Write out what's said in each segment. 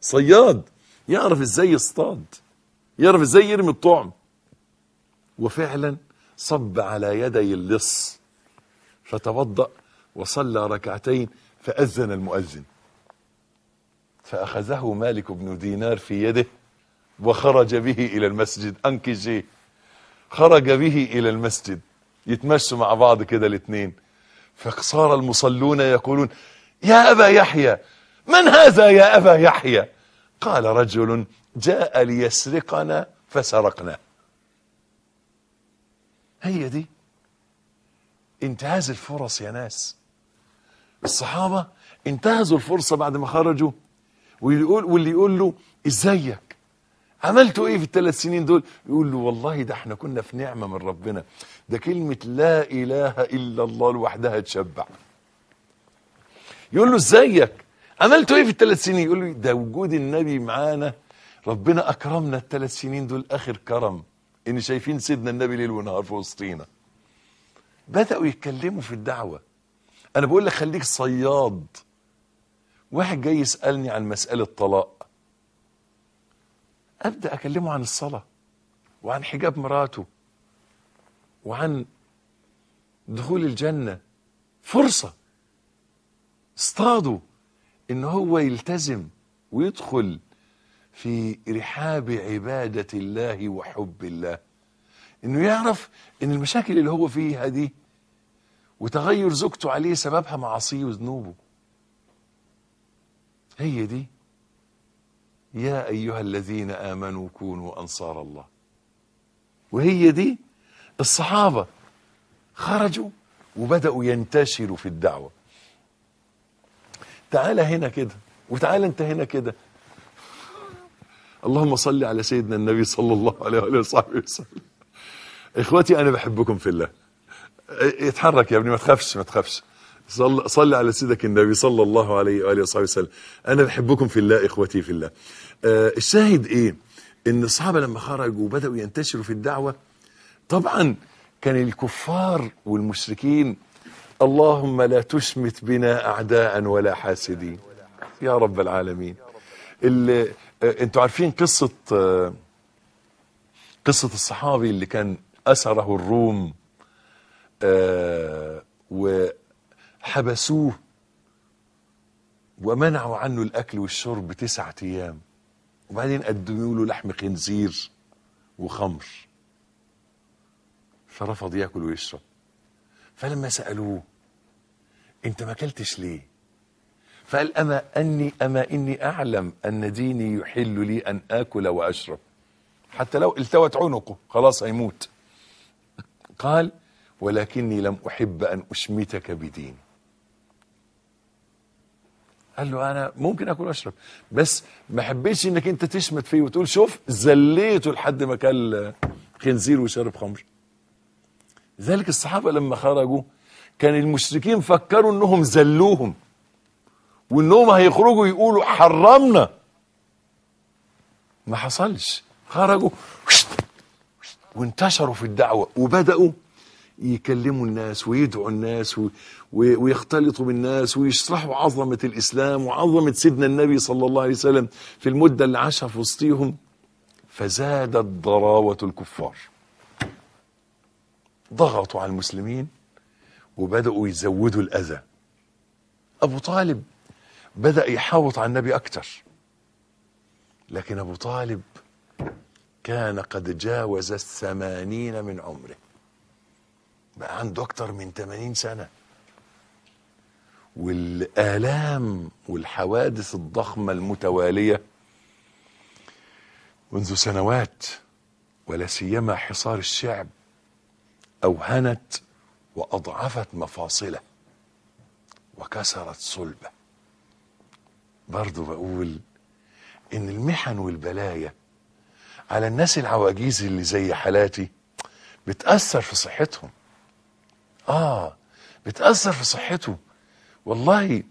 صياد يعرف ازاي يصطاد يعرف ازاي يرمي الطعم وفعلا صب على يدي اللص فتوضأ وصلى ركعتين فأذن المؤذن فأخذه مالك بن دينار في يده وخرج به إلى المسجد انكجي خرج به إلى المسجد يتمشوا مع بعض كده الاثنين فصار المصلون يقولون يا أبا يحيى من هذا يا أبا يحيى قال رجل جاء ليسرقنا فسرقناه هي دي انتهاز الفرص يا ناس الصحابة انتهزوا الفرصة بعد ما خرجوا ويقول واللي يقول له ازيك عملتوا ايه في الثلاث سنين دول يقول له والله ده احنا كنا في نعمة من ربنا ده كلمة لا اله الا الله لوحدها تشبع يقول له ازيك عملتوا ايه في الثلاث سنين يقول لي ده وجود النبي معانا ربنا اكرمنا الثلاث سنين دول اخر كرم ان شايفين سيدنا النبي ليل ونهار في وسطينا بداوا يتكلموا في الدعوه انا بقول لك خليك صياد واحد جاي يسالني عن مساله طلاق ابدا اكلمه عن الصلاه وعن حجاب مراته وعن دخول الجنه فرصه اصطادوا ان هو يلتزم ويدخل في رحاب عبادة الله وحب الله انه يعرف ان المشاكل اللي هو فيها دي وتغير زوجته عليه سببها معاصيه وذنوبه هي دي يا أيها الذين آمنوا كونوا أنصار الله وهي دي الصحابة خرجوا وبدأوا ينتشروا في الدعوة تعالى هنا كده وتعالى انت هنا كده اللهم صل على سيدنا النبي صلى الله عليه وآله وصحبه وسلم اخواتي انا بحبكم في الله اتحرك يا ابني ما تخافش ما تخافش صل, صل على سيدك النبي صلى الله عليه وآله وصحبه وسلم أنا بحبكم في الله إخوتي في الله آه الشاهد إيه إن الصحابة لما خرجوا وبدأوا ينتشروا في الدعوة طبعا كان الكفار والمشركين اللهم لا تشمت بنا أعداء ولا حاسدين يا رب العالمين آه، انتوا عارفين قصة آه، قصة الصحابي اللي كان أسره الروم آه، وحبسوه ومنعوا عنه الأكل والشرب تسعة أيام وبعدين قدموا له لحم خنزير وخمر فرفض ياكل ويشرب فلما سألوه أنت ما أكلتش ليه فقال أما أني أما إني أعلم أن ديني يحل لي أن آكل وأشرب حتى لو التوت عنقه خلاص هيموت قال ولكني لم أحب أن أشمتك بديني قال له أنا ممكن أكل وأشرب بس ما حبيتش إنك أنت تشمت فيه وتقول شوف زليته لحد ما كان خنزير وشرب خمر ذلك الصحابة لما خرجوا كان المشركين فكروا انهم زلوهم وانهم هيخرجوا يقولوا حرمنا ما حصلش خرجوا وانتشروا في الدعوة وبدأوا يكلموا الناس ويدعوا الناس ويختلطوا بالناس ويشرحوا عظمة الإسلام وعظمة سيدنا النبي صلى الله عليه وسلم في المدة اللي عاشها في وسطيهم فزادت ضراوة الكفار ضغطوا على المسلمين وبدأوا يزودوا الأذى أبو طالب بدأ يحاوط على النبي أكتر لكن أبو طالب كان قد جاوز الثمانين من عمره بقى عنده أكتر من ثمانين سنة والآلام والحوادث الضخمة المتوالية منذ سنوات ولا سيما حصار الشعب أوهنت وأضعفت مفاصله وكسرت صلبه برضو بقول إن المحن والبلايا على الناس العواجيز اللي زي حالاتي بتأثر في صحتهم آه بتأثر في صحته والله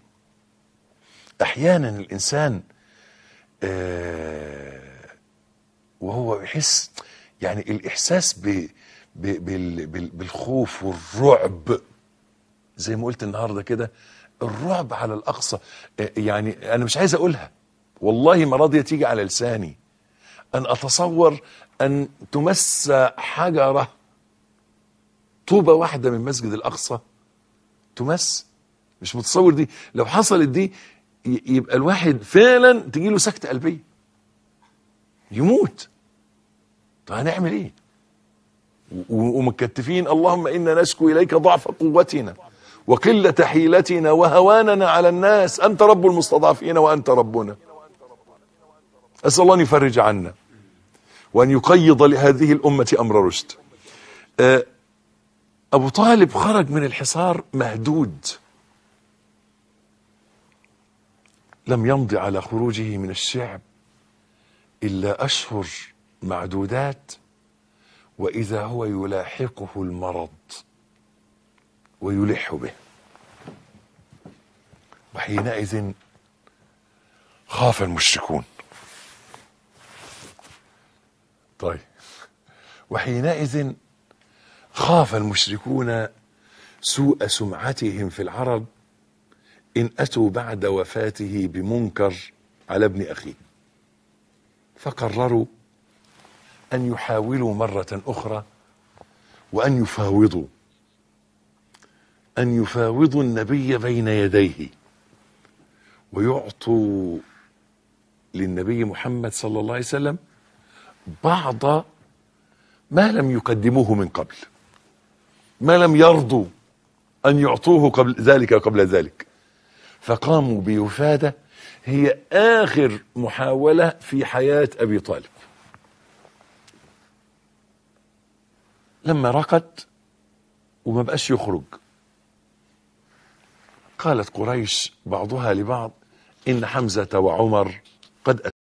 أحيانا الإنسان آه وهو يحس يعني الإحساس ب بالخوف والرعب زي ما قلت النهارده كده الرعب على الاقصى آه، يعني انا مش عايز اقولها والله ما راضيه تيجي على لساني ان اتصور ان تمس حجره طوبه واحده من مسجد الاقصى تمس مش متصور دي لو حصلت دي يبقى الواحد فعلا تجيله سكته قلبيه يموت طب هنعمل ايه ومكتفين اللهم إنا نسكو إليك ضعف قوتنا وقلة حيلتنا وهواننا على الناس أنت رب المستضعفين وأنت ربنا أسأل الله أن يفرج عنا وأن يقيض لهذه الأمة أمر رشد أه، أبو طالب خرج من الحصار مهدود لم يمض على خروجه من الشعب إلا أشهر معدودات وإذا هو يلاحقه المرض ويلح به وحينئذ خاف المشركون طيب وحينئذ خاف المشركون سوء سمعتهم في العرب إن أتوا بعد وفاته بمنكر على ابن أخيه فقرروا أن يحاولوا مرة أخرى وأن يفاوضوا أن يفاوضوا النبي بين يديه ويعطوا للنبي محمد صلى الله عليه وسلم بعض ما لم يقدموه من قبل ما لم يرضوا أن يعطوه قبل ذلك قبل ذلك فقاموا بوفادة هي آخر محاولة في حياة أبي طالب لما رقت وما بقاش يخرج قالت قريش بعضها لبعض إن حمزة وعمر قد